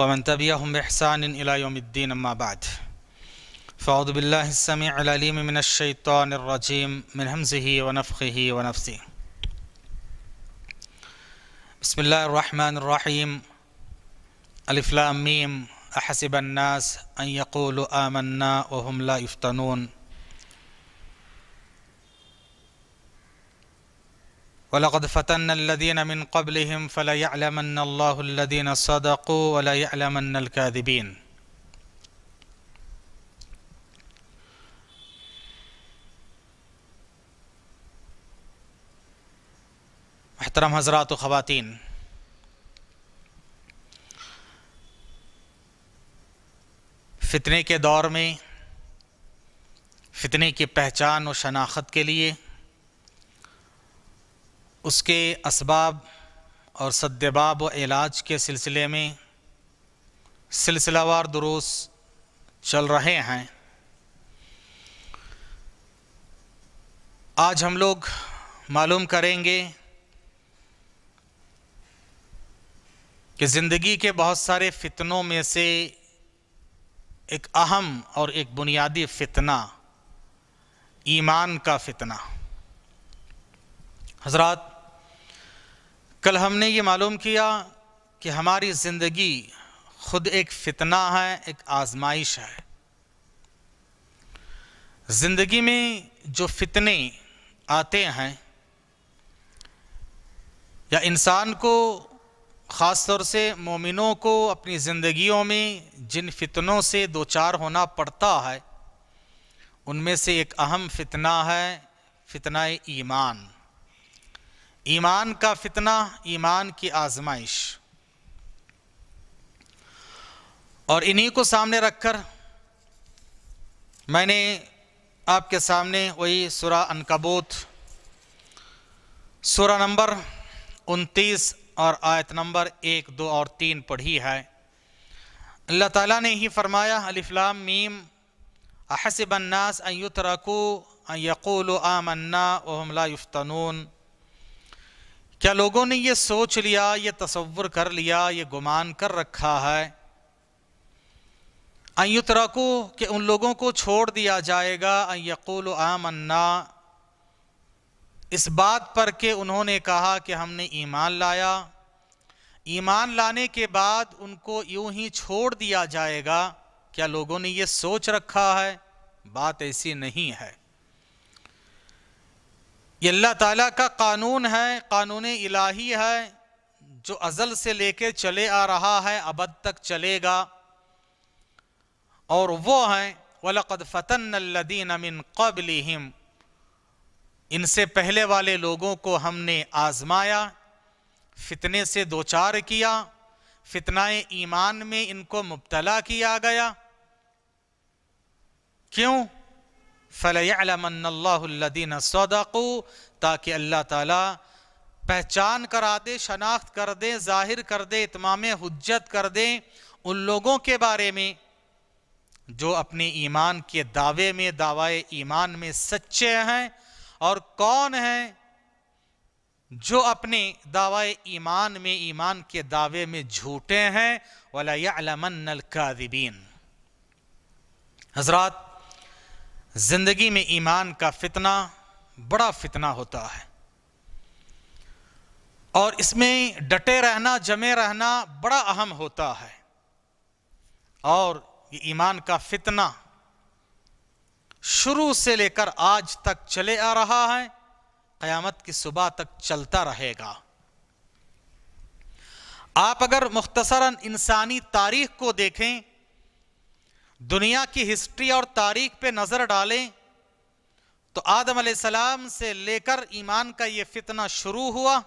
ومن تبعهم بإحسان إلى يوم الدين أما بعد فأعوذ بالله السميع العليم من الشيطان الرجيم من همزه ونفخه ونفسه بسم الله الرحمن الرحيم ألف لام ميم أحسب الناس أن يقولوا آمنا وهم لا يفتنون वलद फ़तन मिन कबलम फ़लामदीन सदक़ वलामकादबीन अहतरम हजरात ख़वान फितने के दौर में फ़ितने की पहचान और शनाख्त के लिए उसके इसबाब और सदबाब व इलाज के सिलसिले में सिलसिलावार दुरूस चल रहे हैं आज हम लोग मालूम करेंगे कि ज़िंदगी के बहुत सारे फितनों में से एक अहम और एक बुनियादी फितना ईमान का फितना हजरत कल हमने ये मालूम किया कि हमारी ज़िंदगी ख़ुद एक फितना है एक आजमाइश है ज़िंदगी में जो फितने आते हैं या इंसान को ख़ास तौर से मोमिनों को अपनी ज़िंदगियों में जिन फितनों से दो चार होना पड़ता है उनमें से एक अहम फितना है फितना ईमान ईमान का फितना ईमान की आजमाइश और इन्हीं को सामने रखकर मैंने आपके सामने वही सुरा अनकबूत सुरा नंबर 29 और आयत नंबर एक दो और तीन पढ़ी है अल्लाह ताला ने ही फरमाया अलिफ्लाम मीम अहसबन्नास अयुतरकू यक़ूल आमन्ना वहमला युफ्तनून क्या लोगों ने यह सोच लिया ये तस्वर कर लिया ये गुमान कर रखा है अयुतरको कि उन लोगों को छोड़ दिया जाएगा अयकुल आमन्ना इस बात पर के उन्होंने कहा कि हमने ईमान लाया ईमान लाने के बाद उनको यूं ही छोड़ दिया जाएगा क्या लोगों ने यह सोच रखा है बात ऐसी नहीं है ये अल्लाह ताला का कानून है कानून इलाही है जो अज़ल से लेके चले आ रहा है अबद तक चलेगा और वो हैं वलक़द फ़तन मिन कबल हिम इनसे पहले वाले लोगों को हमने आज़माया फितने से दो चार किया फितनाए ईमान में इनको मुबतला किया गया क्यों फ़लयालमदीन सदाकू ताकि अल्लाह तला पहचान करा दे शनाख्त कर दे ज़ाहिर कर दे इतमाम हजत कर दे उन लोगों के बारे में जो अपने ईमान के दावे में दावा ईमान में सच्चे हैं और कौन हैं जो अपने दावा ईमान में ईमान के दावे में झूठे हैं वाल यालमन हजरात जिंदगी में ईमान का फितना बड़ा फितना होता है और इसमें डटे रहना जमे रहना बड़ा अहम होता है और ये ईमान का फितना शुरू से लेकर आज तक चले आ रहा है क़यामत की सुबह तक चलता रहेगा आप अगर मुख्तसरा इंसानी तारीख को देखें दुनिया की हिस्ट्री और तारीख पे नज़र डालें तो आदम सलाम से लेकर ईमान का ये फितना शुरू हुआ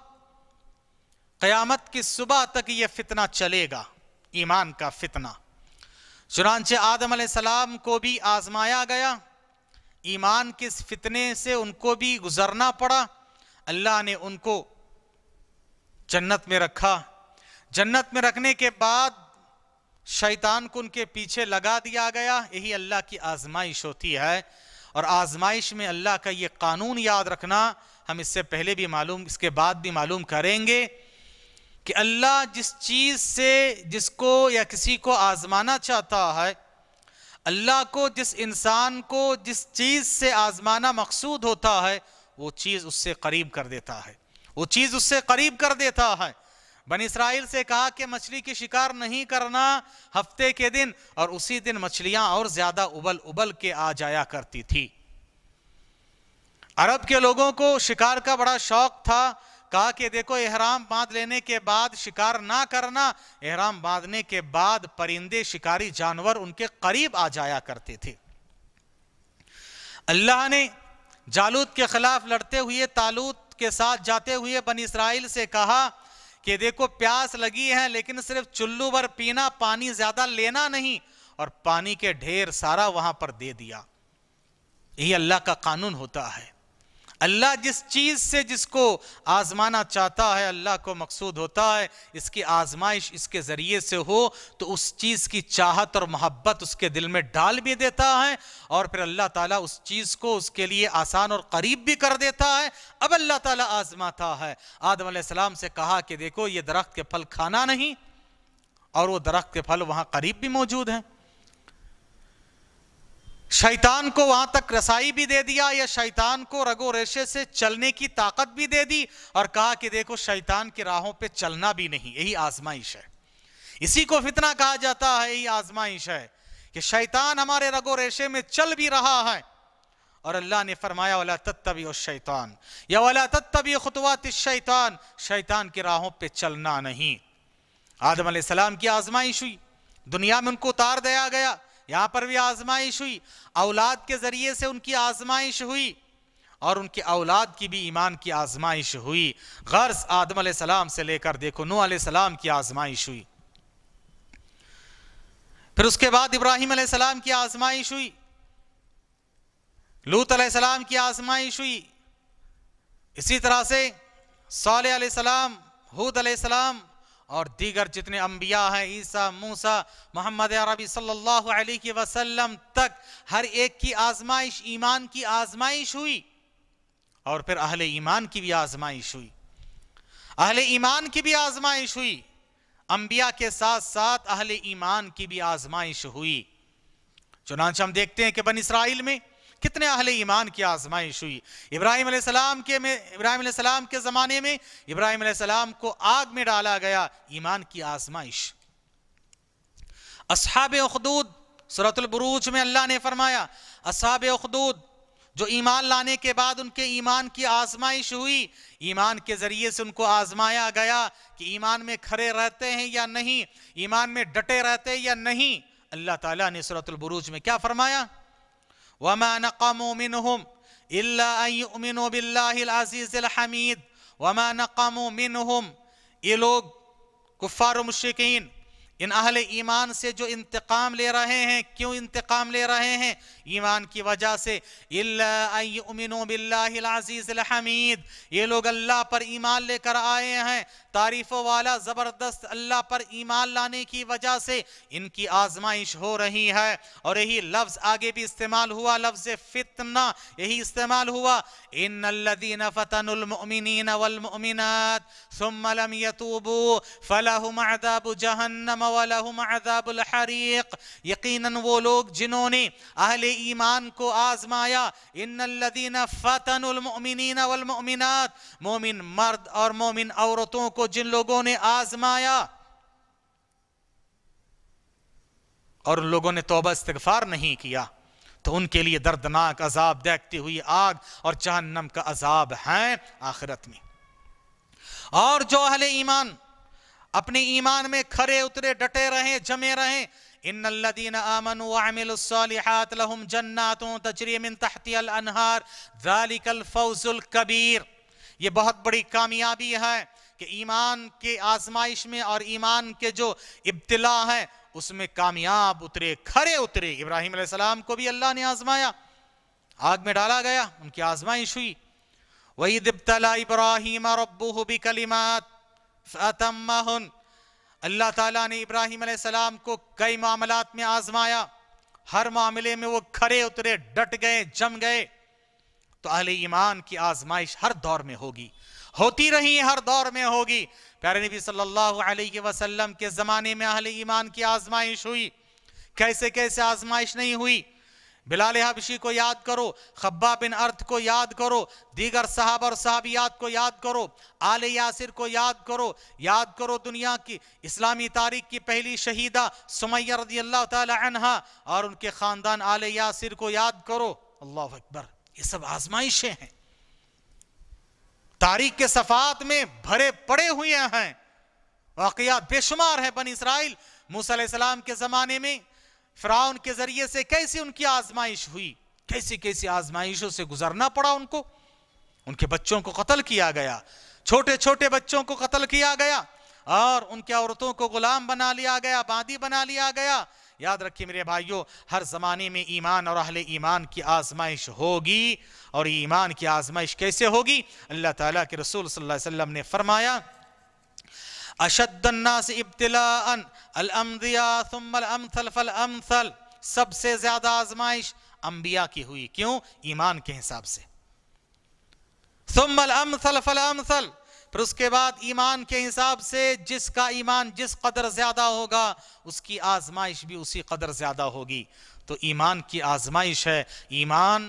क़यामत की सुबह तक ये फितना चलेगा ईमान का फितना चुनानचे आदम सलाम को भी आजमाया गया ईमान के फितने से उनको भी गुजरना पड़ा अल्लाह ने उनको जन्नत में रखा जन्नत में रखने के बाद शैतान को उनके पीछे लगा दिया गया यही अल्लाह की आजमाइश होती है और आजमाइश में अल्लाह का ये कानून याद रखना हम इससे पहले भी मालूम इसके बाद भी मालूम करेंगे कि अल्लाह जिस चीज़ से जिसको या किसी को आजमाना चाहता है अल्लाह को जिस इंसान को जिस चीज़ से आजमाना मकसूद होता है वो चीज़ उससे करीब कर देता है वो चीज़ उससे करीब कर देता है बन इसराइल से कहा कि मछली की शिकार नहीं करना हफ्ते के दिन और उसी दिन मछलियां और ज्यादा उबल उबल के आ जाया करती थी अरब के लोगों को शिकार का बड़ा शौक था कहा कि देखो एहराम बांध लेने के बाद शिकार ना करना एहराम बांधने के बाद परिंदे शिकारी जानवर उनके करीब आ जाया करते थे अल्लाह ने जालूद के खिलाफ लड़ते हुए तालूद के साथ जाते हुए बन इसराइल से कहा कि देखो प्यास लगी है लेकिन सिर्फ चुल्लू भर पीना पानी ज्यादा लेना नहीं और पानी के ढेर सारा वहां पर दे दिया यही अल्लाह का कानून होता है अल्लाह जिस चीज़ से जिसको आज़माना चाहता है अल्लाह को मकसूद होता है इसकी आज़माइश इसके ज़रिए से हो तो उस चीज़ की चाहत और मोहब्बत उसके दिल में डाल भी देता है और फिर अल्लाह ताला उस चीज़ को उसके लिए आसान और करीब भी कर देता है अब अल्लाह ताला आज़माता है आदम सलाम से कहा कि देखो ये दरख्त के फल खाना नहीं और वो दरख्त के फल वहाँ करीब भी मौजूद हैं शैतान को वहां तक रसाई भी दे दिया या शैतान को रगो रेशे से चलने की ताकत भी दे दी और कहा कि देखो शैतान की राहों पे चलना भी नहीं यही आजमाइश है इसी को फितना कहा जाता है यही आजमाइश है कि शैतान हमारे रगो रेशे में चल भी रहा है और अल्लाह ने फरमाया वाला तत्तबी शैतान या वाला तत्तबी खुतवात शैतान शैतान की राहों पर चलना नहीं आदम सलाम की आजमाइश हुई दुनिया में उनको उतार दिया गया यहां पर भी आजमाइश हुई औलाद के ज़रिए से उनकी आजमाइश हुई और उनके औलाद की भी ईमान की आजमाइश हुई गर्ज आदम सलाम से लेकर देखो नू सलाम की आजमाइश हुई फिर उसके बाद इब्राहिम सलाम की आजमाइश हुई लूत सलाम की आजमाइश हुई इसी तरह से सौल सलाम हूद सलाम और दीगर जितने अम्बिया हैं ईसा मूसा मोहम्मद अरबी सल्लल्लाहु अलैहि वसल्लम तक हर एक की आजमाइश ईमान की आजमाइश हुई और फिर अहले ईमान की भी आजमाइश हुई अहले ईमान की भी आजमाइश हुई अम्बिया के साथ साथ अहले ईमान की भी आजमाइश हुई चुनाच हम देखते हैं कि बन इसराइल में कितने अहले ईमान की आजमाइश हुई इब्राहिम सलाम के में इब्राहिम सलाम के ज़माने में इब्राहिम सलाम को आग में डाला गया ईमान की आजमाइश असहाब अखदूद सूरतलबरूज में अल्लाह ने फरमाया असहाब अखदूद जो ईमान लाने के बाद उनके ईमान की आजमाइश हुई ईमान के ज़रिए से उनको आजमाया गया कि ईमान में खड़े रहते हैं या नहीं ईमान में डटे रहते हैं या नहीं अल्लाह ताला ने सूरतलबरूज में क्या फरमाया وما نقموا منهم إلا أن يؤمنوا بالله العزيز الحميد وما نقموا منهم ये लोग कुफ़ार मुश्किन इन अहल ईमान से जो इंतकाम ले रहे हैं क्यों इंतकाम ले रहे हैं ईमान की वजह से अल्लाजीज़ हमीद ये लोग अल्लाह पर ईमान लेकर आए हैं तारीफों वाला ज़बरदस्त अल्लाह पर ईमान लाने की वजह से इनकी आजमाइश हो रही है और यही लफ्ज़ आगे भी इस्तेमाल हुआ लफ्ज़ फितना यही इस्तेमाल हुआ इन लदीन वो लोग जिन्होंने को आजमाया इन मोमिन मर्द और मोमिन औरतों को को जिन लोगों ने आजमाया और उन लोगों ने तोबा इस्तगफार नहीं किया तो उनके लिए दर्दनाक अजाब देखती हुई आग और जहन्नम का अजाब है आखिरत में और जो अहले ईमान अपने ईमान में खरे उतरे डटे रहे जमे रहे कबीर ये बहुत बड़ी कामयाबी है कि ईमान के आजमाइश में और ईमान के जो इब्तला है उसमें कामयाब उतरे खरे उतरे इब्राहिम सलाम को भी अल्लाह ने आजमाया आग में डाला गया उनकी आजमाइश हुई वही दिब्तला इब्राहिम रबू भी कलिमात अल्लाह ताला ने इब्राहिम सलाम को कई मामलात में आजमाया हर मामले में वो खरे उतरे डट गए जम गए तो अहले ईमान की आजमाइश हर दौर में होगी होती रही हर दौर में होगी प्यारे नबी सल्लल्लाहु अलैहि वसल्लम के ज़माने में अहले ईमान की आजमाइश हुई कैसे कैसे आजमाइश नहीं हुई बिलाल हबशी को याद करो खब्बा बिन अर्थ को याद करो दीगर साहब और साहबियात को याद करो आल यासिर को याद करो याद करो दुनिया की इस्लामी तारीख की पहली शहीदा सुमैया रदी अल्लाह तहा और उनके ख़ानदान आल यासिर को याद करो अल्लाह अकबर ये सब आजमाइशें हैं तारीख के सफात में भरे पड़े हुए हैं वाकया बेशुमार है बन इसराइल मूसलाम के ज़माने में फ्राउन के ज़रिए से कैसी उनकी आजमाइश हुई कैसी कैसी आजमाइशों से गुजरना पड़ा उनको उनके बच्चों को कत्ल किया गया छोटे छोटे बच्चों को कत्ल किया गया और उनके औरतों को गुलाम बना लिया गया बांदी बना लिया गया याद रखिए मेरे भाइयों हर ज़माने में ईमान और अहले ईमान की आजमाइश होगी और ईमान की आजमाइश कैसे होगी अल्लाह ताला के रसूल सल्लल्लाहु अलैहि वसल्लम ने फरमाया अशदन्ना से इब्तलाफल सबसे ज़्यादा आजमाइश अंबिया की हुई क्यों ईमान के हिसाब से सुमल अम्थल फल अम्थल फिर उसके बाद ईमान के हिसाब से जिसका ईमान जिस कदर ज़्यादा होगा उसकी आजमाइश भी उसी कदर ज़्यादा होगी तो ईमान की आजमाइश है ईमान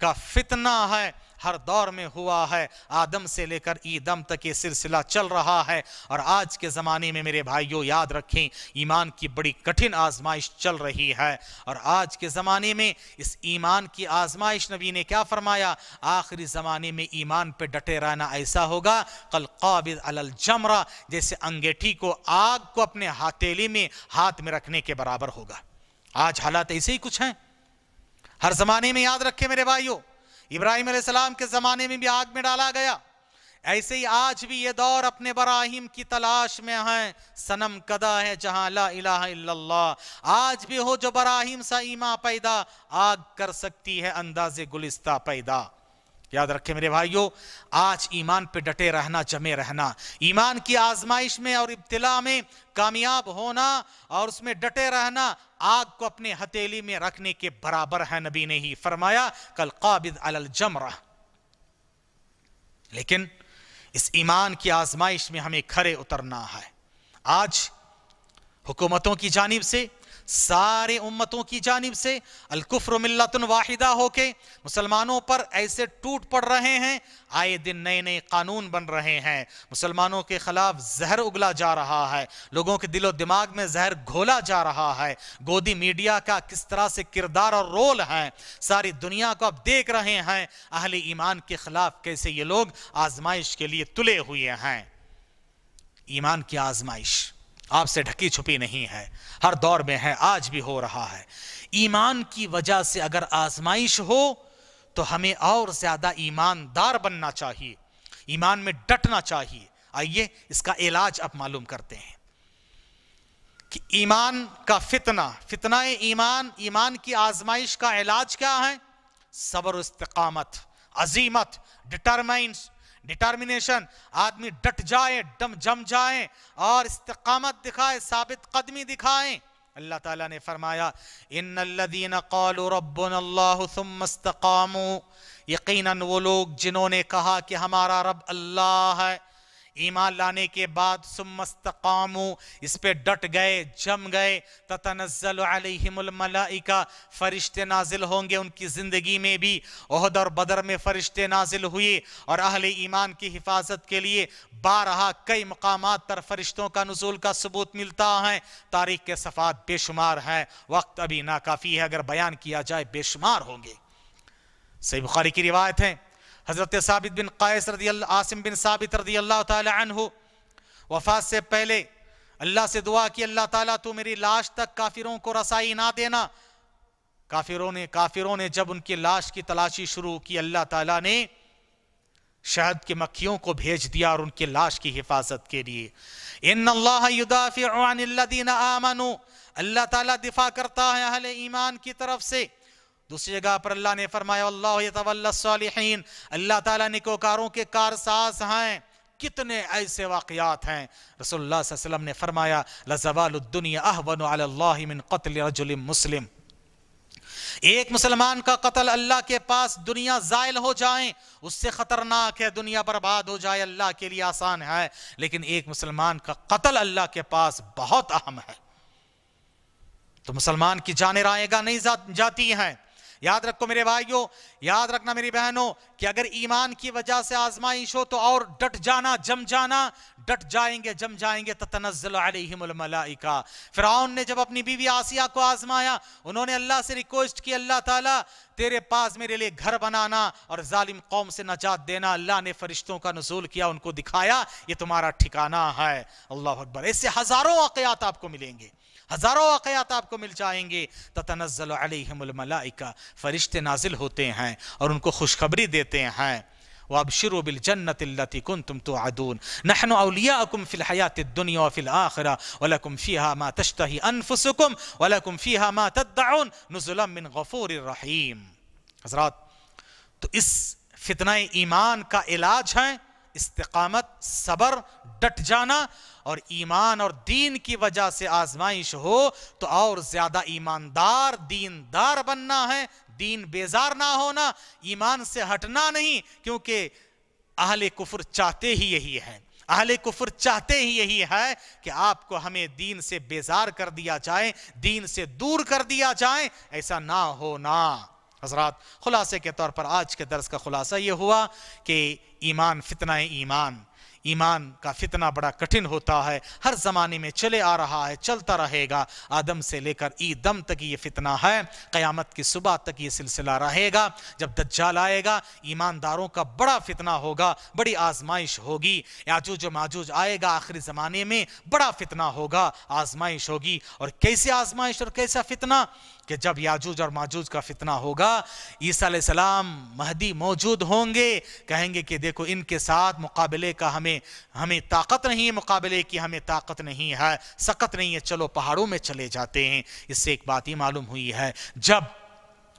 का फितना है हर दौर में हुआ है आदम से लेकर ईदम तक ये सिलसिला चल रहा है और आज के ज़माने में मेरे भाइयों याद रखें ईमान की बड़ी कठिन आजमाइश चल रही है और आज के ज़माने में इस ईमान की आजमाइश नबी ने क्या फरमाया आखिरी ज़माने में ईमान पर डटे रहना ऐसा होगा कल अलल जमरा जैसे अंगेठी को आग को अपने हथेली में हाथ में रखने के बराबर होगा आज हालात ऐसे ही कुछ हैं हर जमाने में याद रखे मेरे भाइयों इब्राहिम सलाम के ज़माने में भी आग में डाला गया ऐसे ही आज भी ये दौर अपने बराहिम की तलाश में है सनम कदा है जहां ला इला आज भी हो जो बराहिम सा ईमा पैदा आग कर सकती है अंदाजे गुलिस्ता पैदा याद रखें मेरे भाइयों आज ईमान पे डटे रहना जमे रहना ईमान की आजमाइश में और इब्तला में कामयाब होना और उसमें डटे रहना आग को अपने हथेली में रखने के बराबर है नबी ने ही फरमाया कल काबिद अल जमरा लेकिन इस ईमान की आजमाइश में हमें खरे उतरना है आज हुकूमतों की जानिब से सारे उम्मतों की जानिब से अलकुफर मिल्लतन वाहिदा होके मुसलमानों पर ऐसे टूट पड़ रहे हैं आए दिन नए नए कानून बन रहे हैं मुसलमानों के खिलाफ जहर उगला जा रहा है लोगों के दिलो दिमाग में जहर घोला जा रहा है गोदी मीडिया का किस तरह से किरदार और रोल है सारी दुनिया को आप देख रहे हैं अहले ईमान के खिलाफ कैसे ये लोग आजमाइश के लिए तुले हुए हैं ईमान की आजमाइश आपसे ढकी छुपी नहीं है हर दौर में है आज भी हो रहा है ईमान की वजह से अगर आजमाइश हो तो हमें और ज़्यादा ईमानदार बनना चाहिए ईमान में डटना चाहिए आइए इसका इलाज आप मालूम करते हैं कि ईमान का फितना फितना ईमान ईमान की आजमाइश का इलाज क्या है सबर इस्तकामत अजीमत डिटरमाइंस डिटर्मिनेशन आदमी डट जाए डम जम जाए और इस्तकामत दिखाए साबित कदमी दिखाए अल्लाह ताला ने फरमाया इन अल्लदीन कौलरबनस्तकामू यकीनन वो लोग जिन्होंने कहा कि हमारा रब अल्लाह है ईमान लाने के बाद सुमस्तकाम इस पे डट गए जम गए ततनज़लमलाइका फ़रिश्ते नाजिल होंगे उनकी ज़िंदगी में भी अहद और बदर में फ़रिश्ते नाजिल हुए और अहल ईमान की हिफाजत के लिए बारहा कई मकाम पर फ़रिश्तों का नजूल का सबूत मिलता है तारीख के सफ़ात बेशुमार हैं वक्त अभी नाकाफ़ी है अगर बयान किया जाए बेशुमार होंगे सही बुखारी की रिवायत है हज़रत साबित बिन कैस रदी आसिम बिन साबित रदी अल्लाह तह वफात से पहले अल्लाह से दुआ की अल्लाह ताला तू मेरी लाश तक काफिरों को रसाई ना देना काफिरों ने काफिरों ने जब उनकी लाश की तलाशी शुरू की अल्लाह ताला ने शहद की मक्खियों को भेज दिया और उनकी लाश की हिफाजत के लिए इन अल्लाह अल्लाह ताला दिफा करता है अहल ईमान की तरफ से दूसरी जगह पर अल्लाह ने फरमाया अल्लाहन अल्लाह तला निकोकारों के कारसाज हैं कितने ऐसे वाकयात हैं रसोल्लाम ने फरमाया मुस्लिम एक मुसलमान का कत्ल अल्लाह के पास दुनिया ज़ायल हो जाए उससे ख़तरनाक है दुनिया बर्बाद हो जाए अल्लाह के लिए आसान है लेकिन एक मुसलमान का कत्ल अल्लाह के पास बहुत अहम है तो मुसलमान की जाने रायगा नहीं जाती हैं याद रखो मेरे भाइयों याद रखना मेरी बहनों कि अगर ईमान की वजह से आजमाइश हो तो और डट जाना जम जाना डट जाएंगे जम जाएंगे तनजलमलाइका ने जब अपनी बीवी आसिया को आजमाया उन्होंने अल्लाह से रिक्वेस्ट की अल्लाह ताला तेरे पास मेरे लिए घर बनाना और जालिम कौम से नजात देना अल्लाह ने फरिश्तों का नजूल किया उनको दिखाया ये तुम्हारा ठिकाना है अल्लाह अकबर ऐसे हजारों वाकयात आपको मिलेंगे हज़ारों वाकयात आपको मिल जाएंगे ततनज़लमलाइका फ़रिश्ते नाजिल होते हैं और उनको खुशखबरी देते हैं व अब बिल जन्नतल्लति कन तुम तो आदून नहन अलिया अकुम फ़िलहयात दुनिया फ़िल आखरा वलकुम फ़िया मा तश्तही अनफुसकुम वलकुम फ़िया मा तद्दाउन नज़ुलम गफ़ूर रहीम हजरात तो इस फितना ईमान का इलाज है इस्तकामत सबर डट जाना और ईमान और दीन की वजह से आजमाइश हो तो और ज़्यादा ईमानदार दीनदार बनना है दीन बेजार ना होना ईमान से हटना नहीं क्योंकि अहले कुफर चाहते ही यही है अहले कुफर चाहते ही यही है कि आपको हमें दीन से बेजार कर दिया जाए दीन से दूर कर दिया जाए ऐसा ना हो ना हजरात खुलासे के तौर पर आज के दर्स का खुलासा ये हुआ कि ईमान फितना ईमान ईमान का फितना बड़ा कठिन होता है हर ज़माने में चले आ रहा है चलता रहेगा आदम से लेकर ई दम तक ये फितना है क़यामत की सुबह तक ये सिलसिला रहेगा जब दज्जाल आएगा ईमानदारों का बड़ा फितना होगा बड़ी आजमाइश होगी याजूज माजूज आएगा आखिरी ज़माने में बड़ा फितना होगा आजमाइश होगी और कैसे आजमाइश और कैसा फितना कि जब याजूज और माजूज का फितना होगा ईसा सलाम महदी मौजूद होंगे कहेंगे कि देखो इनके साथ मुकाबले का हमें हमें ताकत नहीं है मुकाबले की हमें ताकत नहीं है सकत नहीं है चलो पहाड़ों में चले जाते हैं इससे एक बात ही मालूम हुई है जब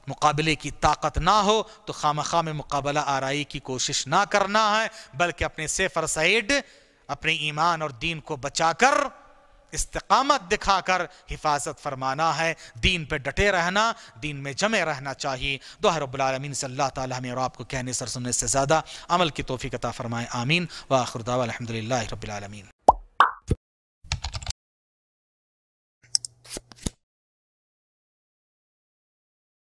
मुकाबले की ताकत ना हो तो खाम खा में मुकाबला आरई की कोशिश ना करना है बल्कि अपने सेफर सैड अपने ईमान और दीन को बचाकर इस्तकामत दिखाकर हिफाजत फरमाना है दीन पे डटे रहना दीन में जमे रहना चाहिए दोहा रबालमीन सल्ला ताली हमें और आपको कहने सर सुनने से ज़्यादा अमल की तोफ़ी कता फ़रमाए आमीन व आखरदा अलहमदिल्ला रबालमीन